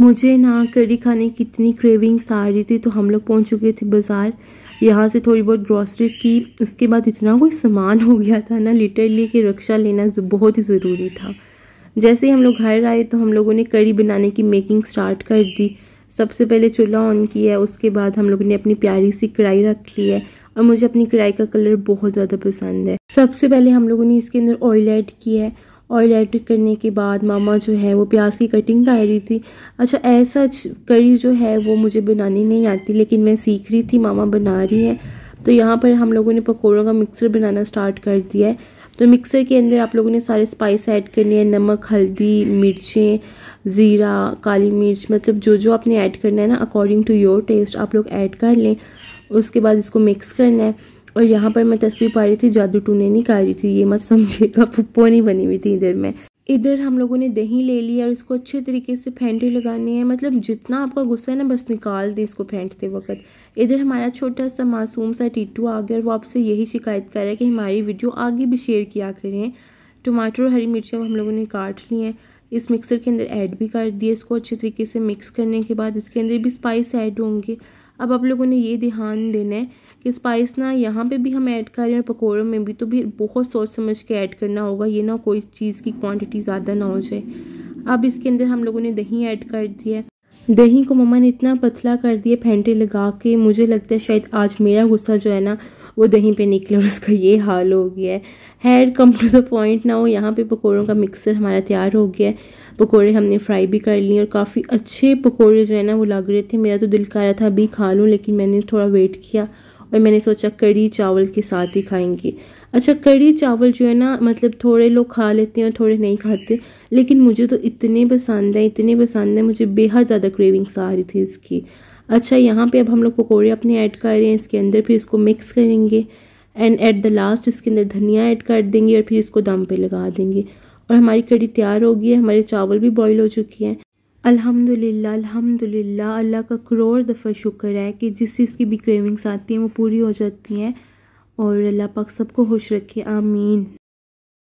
मुझे ना करी खाने की इतनी क्रेविंग्स आ रही थी तो हम लोग पहुंच चुके थे बाज़ार यहाँ से थोड़ी बहुत ग्रॉसरी की उसके बाद इतना कोई सामान हो गया था ना लिटरली कि रक्षा लेना बहुत ही ज़रूरी था जैसे ही हम लोग घर आए तो हम लोगों ने कड़ी बनाने की मेकिंग स्टार्ट कर दी सबसे पहले चूल्हा ऑन किया उसके बाद हम लोगों ने अपनी प्यारी सी कढ़ाई रख ली है और मुझे अपनी कढ़ाई का कलर बहुत ज़्यादा पसंद है सबसे पहले हम लोगों ने इसके अंदर ऑयल ऐड किया है ऑयल ऐड करने के बाद मामा जो है वो प्याज की कटिंग कर रही थी अच्छा ऐसा करी जो है वो मुझे बनानी नहीं आती लेकिन मैं सीख रही थी मामा बना रही है तो यहाँ पर हम लोगों ने पकौड़ों का मिक्सर बनाना स्टार्ट कर दिया है तो मिक्सर के अंदर आप लोगों ने सारे स्पाइस ऐड करने हैं नमक हल्दी मिर्चें ज़ीरा काली मिर्च मतलब जो जो आपने ऐड करना है ना अकॉर्डिंग टू योर टेस्ट आप लोग ऐड कर लें उसके बाद इसको मिक्स करना है और यहाँ पर मैं तस्वीर पा रही थी जादू टूने नहीं खा रही थी ये मत समझिएगा पुप्पो नहीं बनी हुई थी इधर में इधर हम लोगों ने दही ले लिया और इसको अच्छे तरीके से फेंटे लगानी है मतलब जितना आपका गुस्सा है ना बस निकाल दे इसको फेंटते वक्त इधर हमारा छोटा सा मासूम सा टीटू आ गया और वो आपसे यही शिकायत कर रहा है कि हमारी वीडियो आगे भी शेयर किया करें टमाटर और हरी अब हम लोगों ने काट ली हैं इस मिक्सर के अंदर ऐड भी कर दिए इसको अच्छे तरीके से मिक्स करने के बाद इसके अंदर भी स्पाइस ऐड होंगे अब आप लोगों ने ये ध्यान देना है कि स्पाइस ना यहाँ पे भी हम ऐड कर रहे हैं और पकौड़ों में भी तो भी बहुत सोच समझ के ऐड करना होगा ये ना कोई चीज़ की क्वांटिटी ज़्यादा ना हो जाए अब इसके अंदर हम लोगों ने दही ऐड कर दिया दही को मम्मा ने इतना पतला कर दिया फेंटे लगा के मुझे लगता है शायद आज मेरा गुस्सा जो है ना वो दही पे निकले और उसका ये हाल हो गया है head come to the point ना हो यहाँ पे पकौड़ों का मिक्सर हमारा तैयार हो गया है पकौड़े हमने फ्राई भी कर लिए और काफ़ी अच्छे पकौड़े जो है ना वो लग रहे थे मेरा तो दिल कर रहा था अभी खा लूँ लेकिन मैंने थोड़ा वेट किया और मैंने सोचा कड़ी चावल के साथ ही खाएंगे अच्छा कड़ी चावल जो है ना मतलब थोड़े लोग खा लेते हैं और थोड़े नहीं खाते लेकिन मुझे तो इतने पसंद है इतने पसंद है मुझे बेहद ज़्यादा क्रेविंग्स आ रही थी इसकी अच्छा यहाँ पे अब हम लोग पकौड़े अपने ऐड कर रहे हैं इसके अंदर फिर इसको मिक्स करेंगे एंड एट द लास्ट इसके अंदर धनिया ऐड कर देंगे और फिर इसको दम पे लगा देंगे और हमारी कड़ी तैयार हो गई है हमारे चावल भी बॉयल हो चुकी हैं अल्हम्दुलिल्लाह अल्हम्दुलिल्लाह अल्लाह का करोड़ दफ़ा शुक्र है कि जिस चीज़ की भी क्रेविंग्स आती हैं वो पूरी हो जाती हैं और अल्लाह पाक सबको खुश रखे आमीन